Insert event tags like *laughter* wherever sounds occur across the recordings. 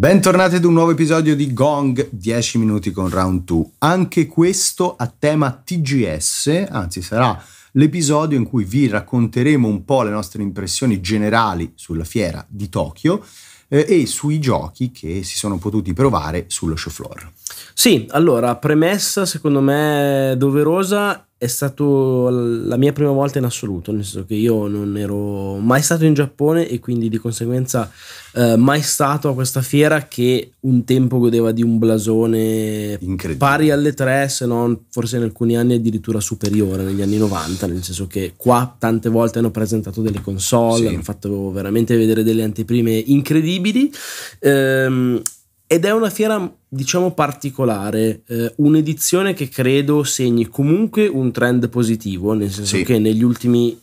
Bentornati ad un nuovo episodio di Gong 10 minuti con Round 2. Anche questo a tema TGS, anzi sarà l'episodio in cui vi racconteremo un po' le nostre impressioni generali sulla fiera di Tokyo eh, e sui giochi che si sono potuti provare sullo show floor. Sì, allora, premessa secondo me doverosa è stata la mia prima volta in assoluto, nel senso che io non ero mai stato in Giappone e quindi di conseguenza eh, mai stato a questa fiera che un tempo godeva di un blasone pari alle tre, se non forse in alcuni anni addirittura superiore, negli anni 90, nel senso che qua tante volte hanno presentato delle console, sì. hanno fatto veramente vedere delle anteprime incredibili. Ehm, ed è una fiera, diciamo, particolare, eh, un'edizione che credo segni comunque un trend positivo, nel senso sì. che negli ultimi,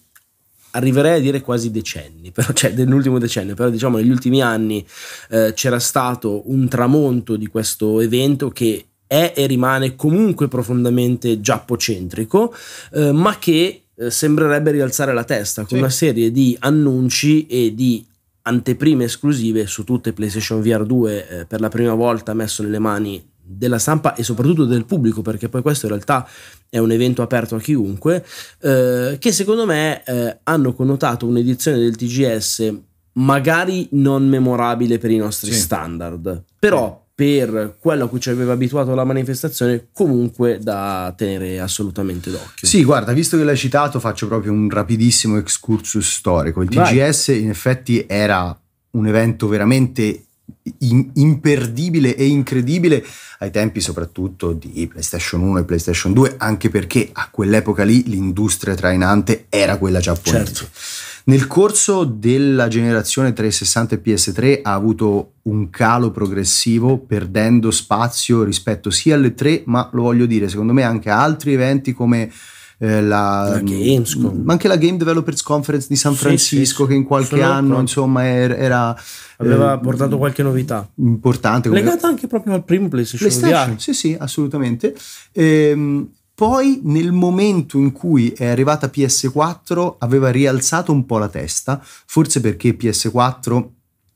arriverei a dire quasi decenni, però, cioè dell'ultimo decennio, però diciamo negli ultimi anni eh, c'era stato un tramonto di questo evento che è e rimane comunque profondamente giappocentrico, eh, ma che eh, sembrerebbe rialzare la testa con sì. una serie di annunci e di anteprime esclusive su tutte PlayStation VR 2 eh, per la prima volta messo nelle mani della stampa e soprattutto del pubblico, perché poi questo in realtà è un evento aperto a chiunque, eh, che secondo me eh, hanno connotato un'edizione del TGS magari non memorabile per i nostri sì. standard, però per quello a cui ci aveva abituato la manifestazione, comunque da tenere assolutamente d'occhio. Sì, guarda, visto che l'hai citato, faccio proprio un rapidissimo excursus storico. Il TGS Vai. in effetti era un evento veramente in- imperdibile e incredibile ai tempi soprattutto di PlayStation 1 e PlayStation 2, anche perché a quell'epoca lì l'industria trainante era quella giapponese. Certo. Nel corso della generazione 360 e PS3 ha avuto un calo progressivo perdendo spazio rispetto sia alle 3, ma lo voglio dire, secondo me anche a altri eventi come eh, la, la, Gamescom, mm, ma anche la Game Developers Conference di San Francisco sì, sì, che in qualche anno insomma er-, era... Aveva eh, portato qualche novità importante. Legata come... anche proprio al primo PlayStation, PlayStation VR. Sì, sì, assolutamente. Ehm, poi nel momento in cui è arrivata PS4 aveva rialzato un po' la testa, forse perché PS4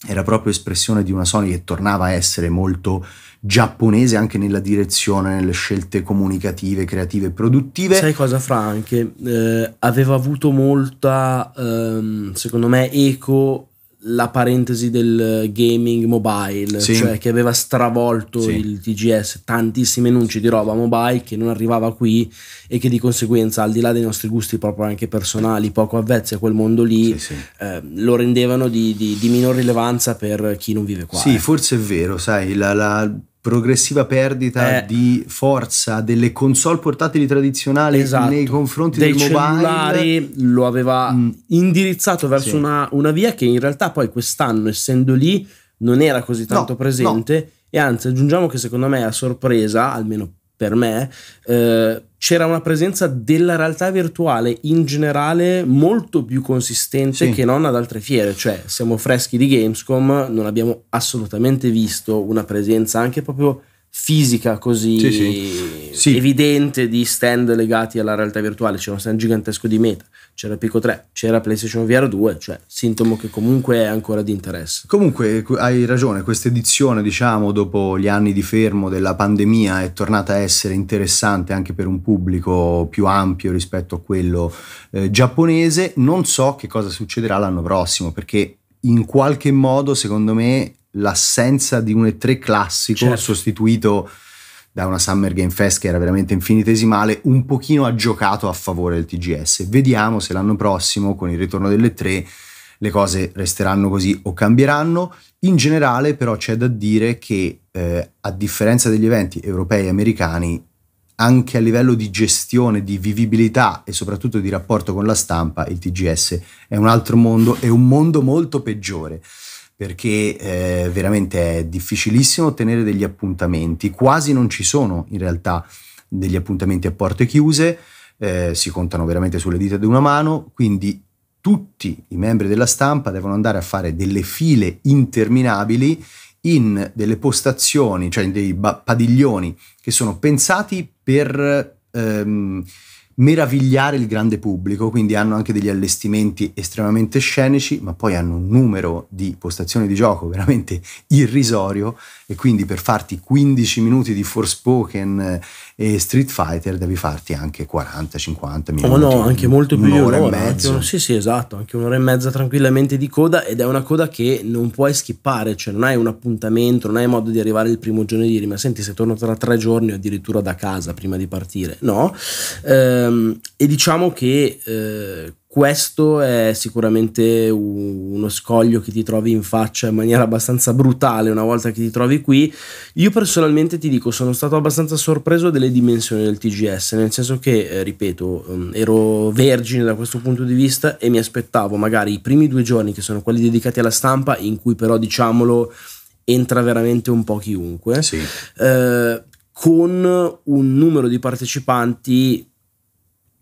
era proprio espressione di una Sony che tornava a essere molto giapponese anche nella direzione, nelle scelte comunicative, creative e produttive. Sai cosa Frank? Eh, aveva avuto molta, ehm, secondo me, eco la parentesi del gaming mobile, sì. cioè che aveva stravolto sì. il TGS, tantissime enunce di roba mobile che non arrivava qui e che di conseguenza, al di là dei nostri gusti proprio anche personali, poco avvezzi a quel mondo lì, sì, eh, lo rendevano di, di, di, minor rilevanza per chi non vive qua. Sì, eh. forse è vero, sai, la, la, progressiva perdita eh. di forza delle console portatili tradizionali esatto. nei confronti dei del mobile. lo aveva mm. indirizzato verso sì. una, una, via che in realtà poi quest'anno essendo lì non era così tanto no, presente no. e anzi aggiungiamo che secondo me a sorpresa almeno per me, eh, c'era una presenza della realtà virtuale in generale molto più consistente sì. che non ad altre fiere, cioè siamo freschi di Gamescom, non abbiamo assolutamente visto una presenza anche proprio fisica così sì, sì. Sì. evidente di stand legati alla realtà virtuale. C'era uno stand gigantesco di Meta, c'era Pico 3, c'era PlayStation VR 2, cioè sintomo che comunque è ancora di interesse. Comunque hai ragione, questa edizione, diciamo, dopo gli anni di fermo della pandemia è tornata a essere interessante anche per un pubblico più ampio rispetto a quello eh, giapponese. Non so che cosa succederà l'anno prossimo perché in qualche modo, secondo me, l'assenza di un E3 classico certo. sostituito da una Summer Game Fest che era veramente infinitesimale, un pochino ha giocato a favore del TGS. Vediamo se l'anno prossimo, con il ritorno delle tre, le cose resteranno così o cambieranno. In generale però c'è da dire che eh, a differenza degli eventi europei e americani, anche a livello di gestione, di vivibilità e soprattutto di rapporto con la stampa, il TGS è un altro mondo, è un mondo molto peggiore perché eh, veramente è difficilissimo ottenere degli appuntamenti, quasi non ci sono in realtà degli appuntamenti a porte chiuse, eh, si contano veramente sulle dita di una mano, quindi tutti i membri della stampa devono andare a fare delle file interminabili in delle postazioni, cioè in dei ba- padiglioni che sono pensati per ehm, meravigliare il grande pubblico, quindi hanno anche degli allestimenti estremamente scenici, ma poi hanno un numero di postazioni di gioco veramente irrisorio e quindi per farti 15 minuti di Forspoken eh, e Street Fighter devi farti anche 40-50 minuti. Oh no, anche molto più un'ora di un'ora e mezzo. sì, sì, esatto, anche un'ora e mezza tranquillamente di coda ed è una coda che non puoi skippare, cioè non hai un appuntamento, non hai modo di arrivare il primo giorno e di dire ma senti se torno tra tre giorni o addirittura da casa prima di partire, no? Eh, Ehm, e diciamo che eh, questo è sicuramente uno scoglio che ti trovi in faccia in maniera abbastanza brutale una volta che ti trovi qui. Io personalmente ti dico, sono stato abbastanza sorpreso delle dimensioni del TGS, nel senso che, eh, ripeto, ehm, ero vergine da questo punto di vista e mi aspettavo magari i primi due giorni, che sono quelli dedicati alla stampa, in cui però, diciamolo, entra veramente un po' chiunque, sì. eh, con un numero di partecipanti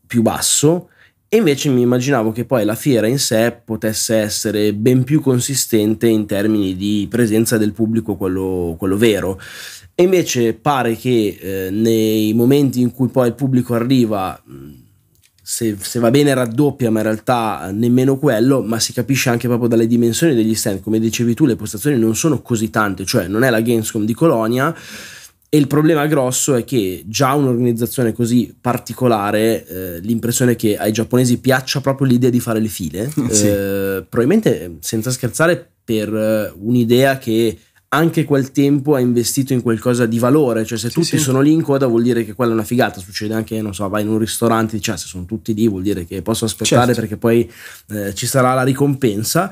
più basso e invece mi immaginavo che poi la fiera in sé potesse essere ben più consistente in termini di presenza del pubblico, quello, quello vero. E invece pare che eh, nei momenti in cui poi il pubblico arriva, se, se, va bene raddoppia, ma in realtà nemmeno quello, ma si capisce anche proprio dalle dimensioni degli stand. Come dicevi tu, le postazioni non sono così tante, cioè non è la Gamescom di Colonia e il problema grosso è che già un'organizzazione così particolare, eh, l'impressione che ai giapponesi piaccia proprio l'idea di fare le file, *laughs* sì. eh, probabilmente senza scherzare per eh, un'idea che anche quel tempo ha investito in qualcosa di valore, cioè se sì, tutti sì. sono lì in coda vuol dire che quella è una figata, succede anche, non so, vai in un ristorante, dici, ah, se sono tutti lì vuol dire che posso aspettare certo. perché poi eh, ci sarà la ricompensa,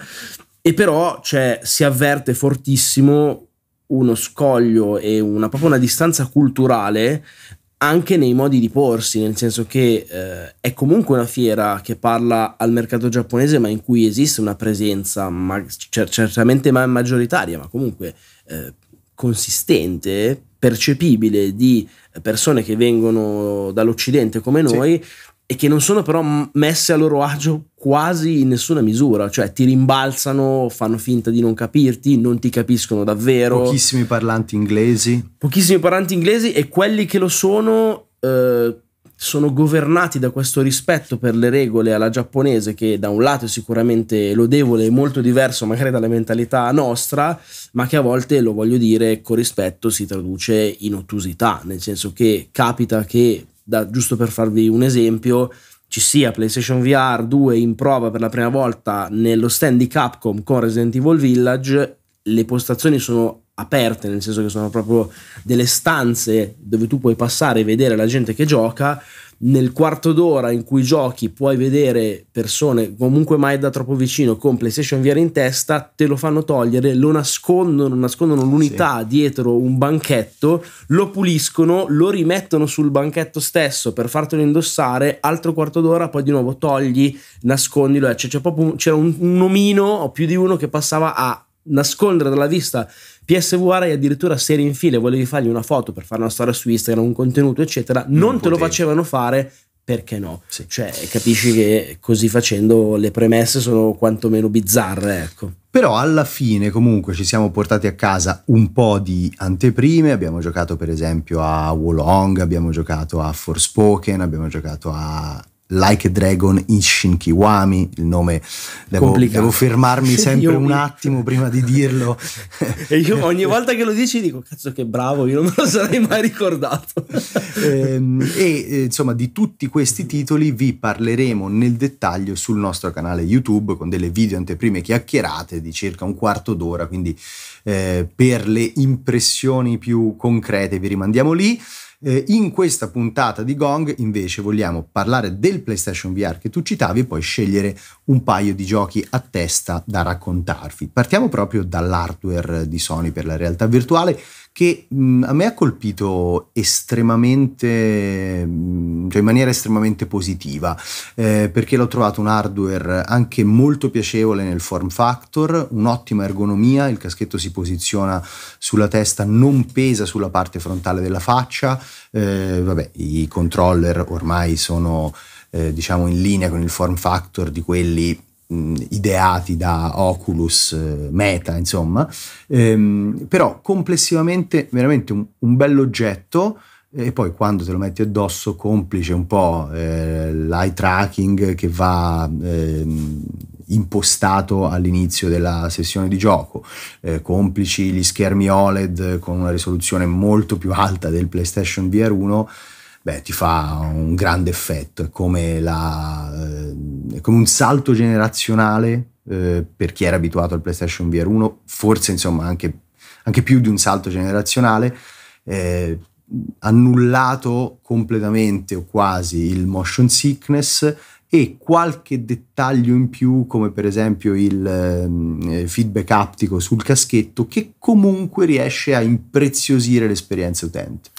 e però cioè, si avverte fortissimo uno scoglio e una, proprio una distanza culturale anche nei modi di porsi, nel senso che eh, è comunque una fiera che parla al mercato giapponese, ma in cui esiste una presenza ma, cer- certamente ma- maggioritaria, ma comunque eh, consistente, percepibile di persone che vengono dall'Occidente come noi, sì e che non sono però messe a loro agio quasi in nessuna misura, cioè ti rimbalzano, fanno finta di non capirti, non ti capiscono davvero. Pochissimi parlanti inglesi. Pochissimi parlanti inglesi e quelli che lo sono eh, sono governati da questo rispetto per le regole alla giapponese che da un lato è sicuramente lodevole e molto diverso magari dalla mentalità nostra, ma che a volte, lo voglio dire, con rispetto si traduce in ottusità, nel senso che capita che da, giusto per farvi un esempio, ci sia PlayStation VR 2 in prova per la prima volta nello stand di Capcom con Resident Evil Village, le postazioni sono aperte, nel senso che sono proprio delle stanze dove tu puoi passare e vedere la gente che gioca nel quarto d'ora in cui giochi puoi vedere persone comunque mai da troppo vicino con PlayStation VR in testa, te lo fanno togliere, lo nascondono, nascondono l'unità sì. dietro un banchetto, lo puliscono, lo rimettono sul banchetto stesso per fartelo indossare, altro quarto d'ora poi di nuovo togli, nascondilo, cioè, c'è proprio un, c'era un, un omino o più di uno che passava a nascondere dalla vista PSVR e addirittura serie eri in file volevi fargli una foto per fare una storia su Instagram, un contenuto eccetera, non, non te lo facevano fare perché no? Sì. Cioè, capisci che così facendo le premesse sono quantomeno bizzarre, ecco. Però alla fine comunque ci siamo portati a casa un po' di anteprime, abbiamo giocato per esempio a Wolong, abbiamo giocato a Forspoken, abbiamo giocato a Like a Dragon Ishin Kiwami, il nome devo, devo fermarmi sempre un attimo prima di dirlo. *laughs* e io ogni volta che lo dici dico cazzo che bravo, io non me lo sarei mai ricordato. *laughs* Ehm, e, e eh, insomma di tutti questi titoli vi parleremo nel dettaglio sul nostro canale YouTube con delle video anteprime chiacchierate di circa un quarto d'ora, quindi eh, per le impressioni più concrete vi rimandiamo lì. Eh, in questa puntata di Gong invece vogliamo parlare del PlayStation VR che tu citavi e poi scegliere un paio di giochi a testa da raccontarvi. Partiamo proprio dall'hardware di Sony per la realtà virtuale che mh, a me ha colpito estremamente, cioè in maniera estremamente positiva, eh, perché l'ho trovato un hardware anche molto piacevole nel form factor, un'ottima ergonomia, il caschetto si posiziona sulla testa, non pesa sulla parte frontale della faccia, eh, vabbè, i controller ormai sono eh, diciamo in linea con il form factor di quelli ideati da Oculus, eh, Meta, insomma, ehm, però complessivamente veramente un, un bell'oggetto e poi quando te lo metti addosso complice un po' eh, l'eye tracking che va eh, impostato all'inizio della sessione di gioco, eh, complici gli schermi OLED con una risoluzione molto più alta del PlayStation VR 1, beh ti fa un grande effetto, è come la come un salto generazionale eh, per chi era abituato al PlayStation VR 1, forse insomma anche, anche più di un salto generazionale, eh, annullato completamente o quasi il motion sickness e qualche dettaglio in più come per esempio il eh, feedback aptico sul caschetto che comunque riesce a impreziosire l'esperienza utente.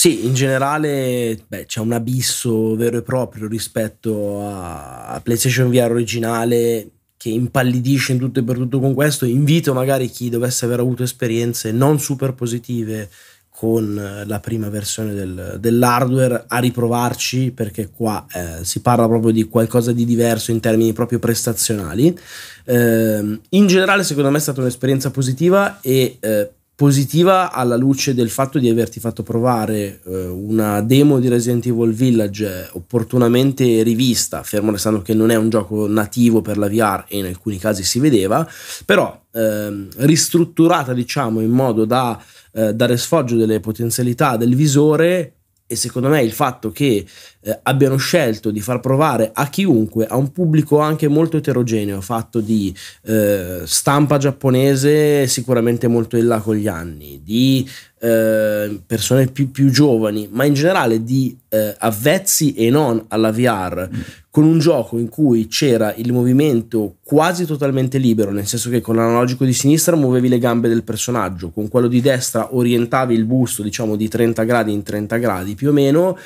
Sì, in generale beh, c'è un abisso vero e proprio rispetto a PlayStation VR originale che impallidisce in tutto e per tutto con questo. Invito magari chi dovesse aver avuto esperienze non super positive con eh, la prima versione del, dell'hardware a riprovarci perché qua eh, si parla proprio di qualcosa di diverso in termini proprio prestazionali. Eh, in generale secondo me è stata un'esperienza positiva e eh, positiva alla luce del fatto di averti fatto provare eh, una demo di Resident Evil Village eh, opportunamente rivista, fermo restando che non è un gioco nativo per la VR e in alcuni casi si vedeva, però eh, ristrutturata diciamo in modo da eh, dare sfoggio delle potenzialità del visore e secondo me il fatto che eh, abbiano scelto di far provare a chiunque, a un pubblico anche molto eterogeneo, fatto di eh, stampa giapponese sicuramente molto in là con gli anni, di eh, persone più, più, giovani, ma in generale di eh, avvezzi e non alla VR. Mm con un gioco in cui c'era il movimento quasi totalmente libero, nel senso che con l'analogico di sinistra muovevi le gambe del personaggio, con quello di destra orientavi il busto, diciamo di 30 gradi in 30 gradi più o meno.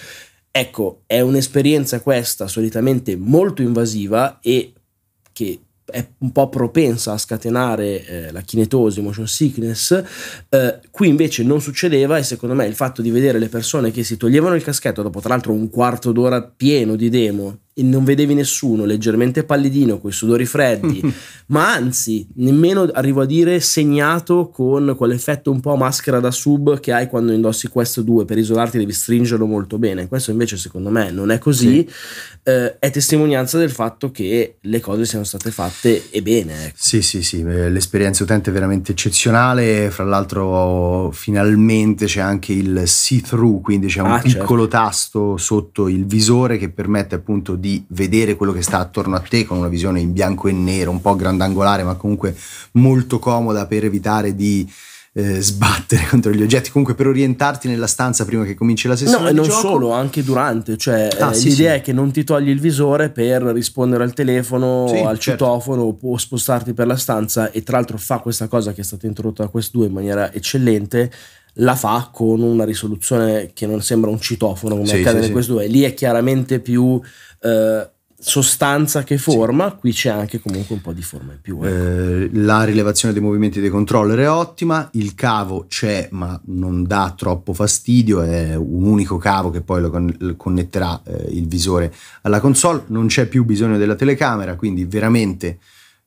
Ecco, è un'esperienza questa solitamente molto invasiva e che è un po' propensa a scatenare eh, la kinetosi, motion sickness, eh, qui invece non succedeva e secondo me il fatto di vedere le persone che si toglievano il caschetto dopo tra l'altro un quarto d'ora pieno di demo e non vedevi nessuno, leggermente pallidino, con i sudori freddi, *laughs* ma anzi, nemmeno arrivo a dire segnato con quell'effetto un po' maschera da sub che hai quando indossi questo due, per isolarti devi stringerlo molto bene. Questo invece secondo me non è così, sì. eh, è testimonianza del fatto che le cose siano state fatte e bene. Ecco. Sì, sì, sì, eh, l'esperienza utente è veramente eccezionale, fra l'altro finalmente c'è anche il see-through, quindi c'è un ah, piccolo certo. tasto sotto il visore che permette appunto di di vedere quello che sta attorno a te con una visione in bianco e nero, un po' grandangolare, ma comunque molto comoda per evitare di eh, sbattere *laughs* contro gli oggetti, comunque per orientarti nella stanza prima che cominci la sessione. No, e non gioco. solo, anche durante, cioè ah, eh, sì, l'idea sì. è che non ti togli il visore per rispondere al telefono, sì, al certo. citofono o spostarti per la stanza e tra l'altro fa questa cosa che è stata introdotta da Quest 2 in maniera eccellente la fa con una risoluzione che non sembra un citofono come sì, accade sì, in questo 2 lì è chiaramente più eh, sostanza che forma sì. qui c'è anche comunque un po' di forma in più ecco. eh, la rilevazione dei movimenti dei controller è ottima il cavo c'è ma non dà troppo fastidio è un unico cavo che poi lo, con- connetterà eh, il visore alla console non c'è più bisogno della telecamera quindi veramente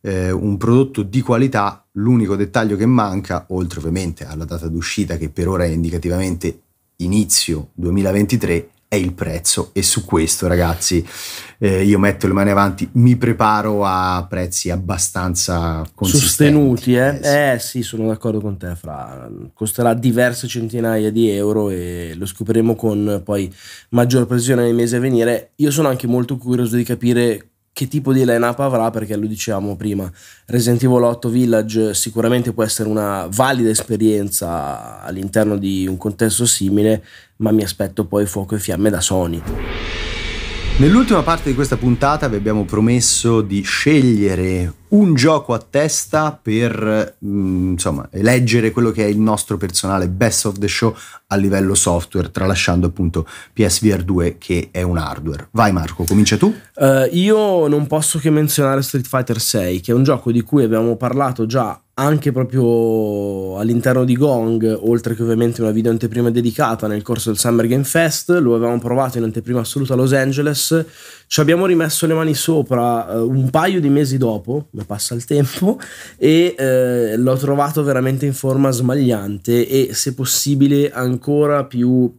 eh, un prodotto di qualità, l'unico dettaglio che manca, oltre ovviamente alla data d'uscita che per ora è indicativamente inizio 2023, è il prezzo e su questo ragazzi eh, io metto le mani avanti, mi preparo a prezzi abbastanza sostenuti. Eh? eh, eh sì, sono d'accordo con te, Fra. Costerà diverse centinaia di euro e lo scopriremo con poi maggior precisione nei mesi a venire. Io sono anche molto curioso di capire che tipo di line-up avrà, perché lo dicevamo prima, Resident Evil 8 Village sicuramente può essere una valida esperienza all'interno di un contesto simile, ma mi aspetto poi fuoco e fiamme da Sony. Nell'ultima parte di questa puntata vi abbiamo promesso di scegliere un gioco a testa per mm, insomma, eleggere quello che è il nostro personale best of the show a livello software, tralasciando appunto PSVR 2 che è un hardware. Vai Marco, comincia tu. Uh, io non posso che menzionare Street Fighter 6, che è un gioco di cui abbiamo parlato già anche proprio all'interno di Gong, oltre che ovviamente una video anteprima dedicata nel corso del Summer Game Fest, lo avevamo provato in anteprima assoluta a Los Angeles, ci abbiamo rimesso le mani sopra eh, un paio di mesi dopo, ma passa il tempo, e eh, l'ho trovato veramente in forma smagliante e se possibile ancora più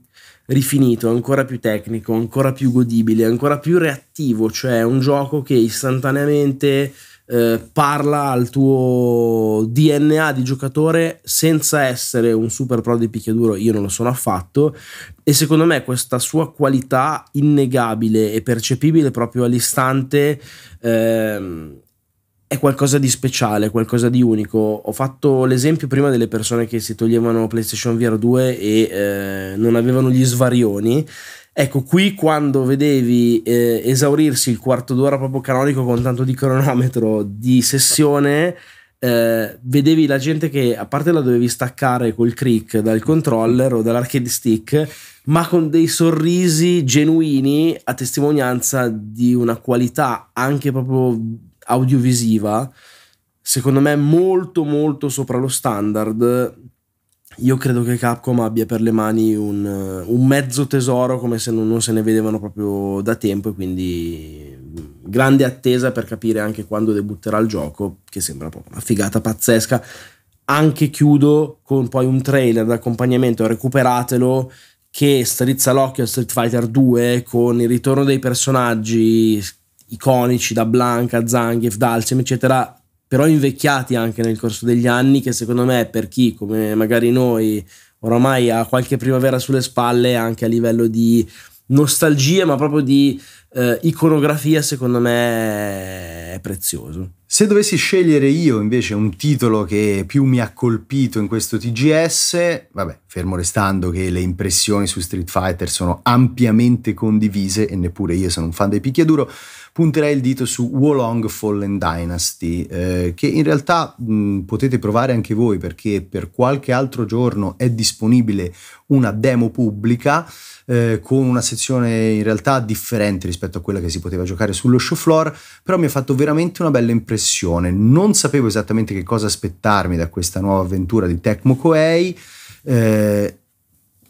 rifinito, ancora più tecnico, ancora più godibile, ancora più reattivo, cioè un gioco che istantaneamente eh, parla al tuo DNA di giocatore senza essere un super pro di picchiaduro, io non lo sono affatto e secondo me questa sua qualità innegabile e percepibile proprio all'istante eh, è qualcosa di speciale, qualcosa di unico. Ho fatto l'esempio prima delle persone che si toglievano PlayStation VR 2 e eh, non avevano gli svarioni Ecco, qui quando vedevi eh, esaurirsi il quarto d'ora proprio canonico con tanto di cronometro di sessione, eh, vedevi la gente che a parte la dovevi staccare col click dal controller o dall'arcade stick, ma con dei sorrisi genuini a testimonianza di una qualità anche proprio audiovisiva, secondo me molto molto sopra lo standard io credo che Capcom abbia per le mani un, eh, un mezzo tesoro come se non, non, se ne vedevano proprio da tempo e quindi mm, grande attesa per capire anche quando debutterà il gioco che sembra proprio una figata pazzesca anche chiudo con poi un trailer d'accompagnamento recuperatelo che strizza l'occhio a Street Fighter 2 con il ritorno dei personaggi iconici da Blanca, Zangief, Dalsim eccetera però invecchiati anche nel corso degli anni, che secondo me per chi come magari noi oramai ha qualche primavera sulle spalle anche a livello di nostalgia, ma proprio di eh, iconografia, secondo me è prezioso. Se dovessi scegliere io invece un titolo che più mi ha colpito in questo TGS, vabbè, fermo restando che le impressioni su Street Fighter sono ampiamente condivise e neppure io sono un fan dei picchiaduro, punterei il dito su Wolong Fallen Dynasty, eh, che in realtà mh, potete provare anche voi perché per qualche altro giorno è disponibile una demo pubblica eh, con una sezione in realtà differente rispetto a quella che si poteva giocare sullo show floor, però mi ha fatto veramente una bella impressione. Non sapevo esattamente che cosa aspettarmi da questa nuova avventura di Tecmo Koei. Eh,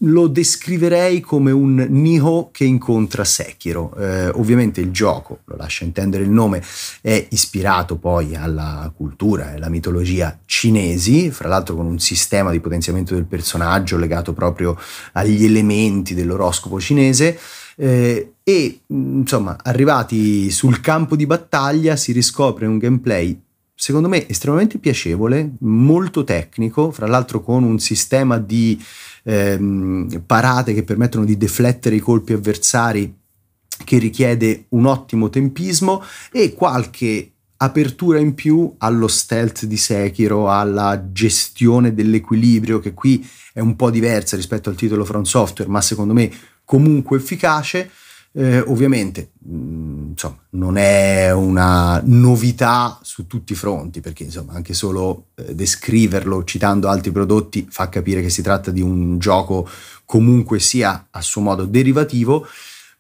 lo descriverei come un Niho che incontra Sekiro. Eh, ovviamente il gioco, lo lascia intendere il nome, è ispirato poi alla cultura e alla mitologia cinesi, fra l'altro con un sistema di potenziamento del personaggio legato proprio agli elementi dell'oroscopo cinese. Eh, e insomma, arrivati sul campo di battaglia si riscopre un gameplay secondo me estremamente piacevole, molto tecnico, fra l'altro con un sistema di ehm, parate che permettono di deflettere i colpi avversari che richiede un ottimo tempismo e qualche apertura in più allo stealth di Sekiro, alla gestione dell'equilibrio che qui è un po' diversa rispetto al titolo From Software, ma secondo me comunque efficace. Eh, ovviamente mh, insomma, non è una novità su tutti i fronti, perché insomma, anche solo eh, descriverlo citando altri prodotti fa capire che si tratta di un gioco comunque sia a suo modo derivativo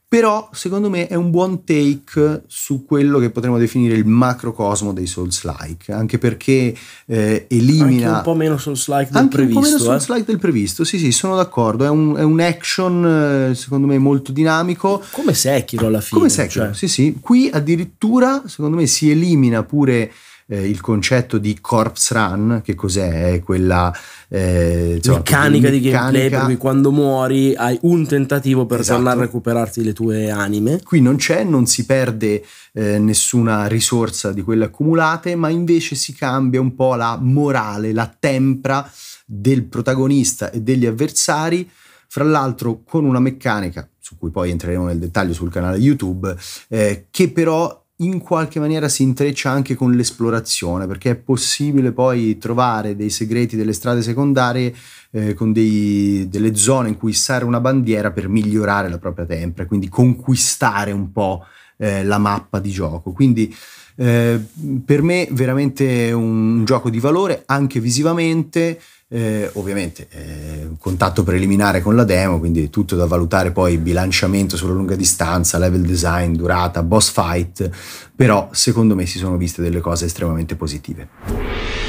però secondo me è un buon take su quello che potremmo definire il macrocosmo dei Souls-like, anche perché eh, elimina... Anche un po' meno Souls-like del previsto. Un po' meno Souls-like eh. del previsto, sì sì, sono d'accordo, è un, è un, action eh, secondo me molto dinamico. Come Sekiro alla fine. Come Sekiro, cioè. sì sì. Qui addirittura secondo me si elimina pure eh, il concetto di corpse run, che cos'è? È quella eh, insomma, meccanica di gameplay per cui quando muori hai un tentativo per esatto. tornare a recuperarti le tue anime. Qui non c'è, non si perde eh, nessuna risorsa di quelle accumulate, ma invece si cambia un po' la morale, la tempra del protagonista e degli avversari fra l'altro con una meccanica su cui poi entreremo nel dettaglio sul canale YouTube, eh, che però in qualche maniera si intreccia anche con l'esplorazione, perché è possibile poi trovare dei segreti delle strade secondarie eh, con dei, delle zone in cui stare una bandiera per migliorare la propria tempra, quindi conquistare un po' eh, la mappa di gioco. Quindi eh, per me veramente un gioco di valore anche visivamente eh, ovviamente eh, contatto preliminare con la demo, quindi tutto da valutare poi bilanciamento sulla lunga distanza, level design, durata, boss fight, però secondo me si sono viste delle cose estremamente positive.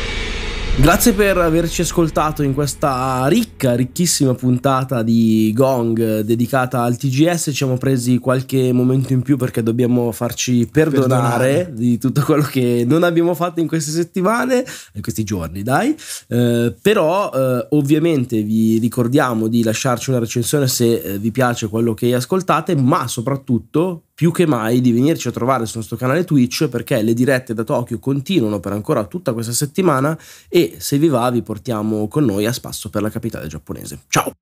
Grazie per averci ascoltato in questa ricca, ricchissima puntata di Gong dedicata al TGS. Ci siamo presi qualche momento in più perché dobbiamo farci perdonare, perdonare. di tutto quello che non abbiamo fatto in queste settimane, in questi giorni, dai. Eh, però eh, ovviamente vi ricordiamo di lasciarci una recensione se eh, vi piace quello che ascoltate, ma soprattutto più che mai di venirci a trovare su nostro canale Twitch perché le dirette da Tokyo continuano per ancora tutta questa settimana e se vi va vi portiamo con noi a spasso per la capitale giapponese. Ciao!